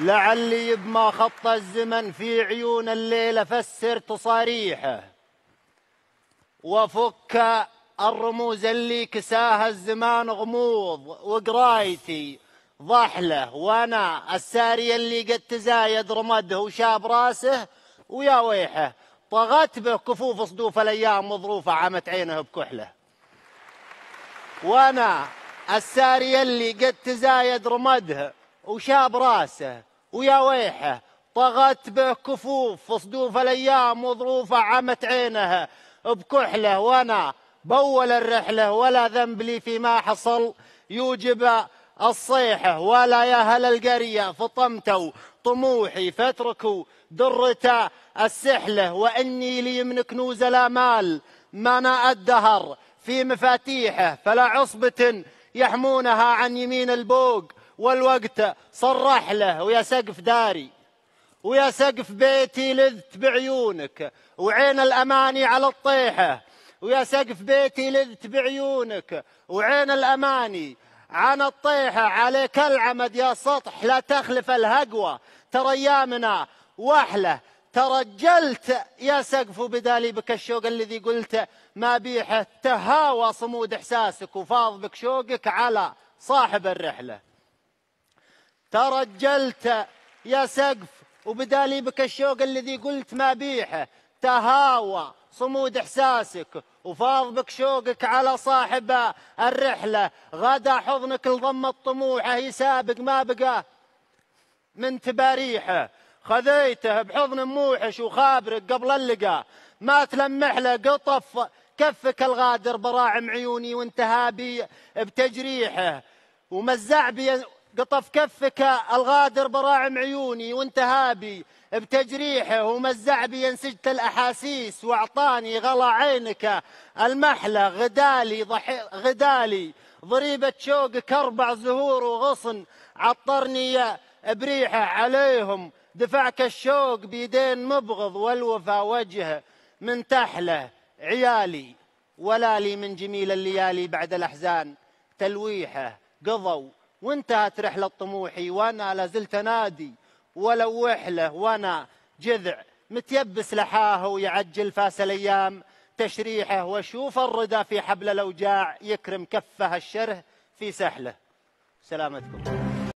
لعلي بما خط الزمن في عيون الليلة فسر تصاريحه وفك الرموز اللي كساها الزمان غموض وقرايتي ضحله وانا الساري اللي قد تزايد رمده وشاب راسه ويا ويحه طغت به كفوف صدوف الايام وظروفه عمت عينه بكحله وانا الساري اللي قد تزايد رمده وشاب راسه ويا ويحه طغت به كفوف صدوف الايام وظروفه عمت عينها بكحله وانا بول الرحله ولا ذنب لي فيما حصل يوجب الصيحة ولا يا هل القرية فطمتوا طموحي فاتركوا درة السحلة وإني لي من كنوز لا مال ما أنا الدهر في مفاتيحه فلا عصبة يحمونها عن يمين البوق والوقت صرح له ويا سقف داري ويا سقف بيتي لذت بعيونك وعين الأماني على الطيحة ويا سقف بيتي لذت بعيونك وعين الأماني عن الطيحة عليك العمد يا سطح لا تخلف الهقوى ترى أيامنا واحله ترجلت يا سقف بك الشوق الذي قلت ما بيحه تهاوى صمود إحساسك وفاض بك شوقك على صاحب الرحلة ترجلت يا سقف وبداليبك الشوق الذي قلت ما بيحه تهاوى صمود احساسك وفاض بك شوقك على صاحب الرحله غدا حضنك لضم طموحه يسابق ما بقى من تباريحه خذيته بحضن موحش وخابرك قبل اللقاء ما تلمح له قطف كفك الغادر براعم عيوني وانتهى بي بتجريحه ومزع بي قطف كفك الغادر براعم عيوني وانتهابي بتجريحه ومزع بي انسجت الاحاسيس واعطاني غلا عينك المحلى غدالي ضحي غدالي ضريبة شوقك اربع زهور وغصن عطرني بريحه عليهم دفعك الشوق بيدين مبغض والوفا وجهه من تحله عيالي ولا لي من جميل الليالي بعد الاحزان تلويحه قضوا وانتهت رحلة طموحي وأنا لازلت نادي ولو وحلة وأنا جذع متيبس لحاه ويعجل فاس الأيام تشريحه واشوف الردى في حبل الأوجاع يكرم كفه الشره في سحله سلامتكم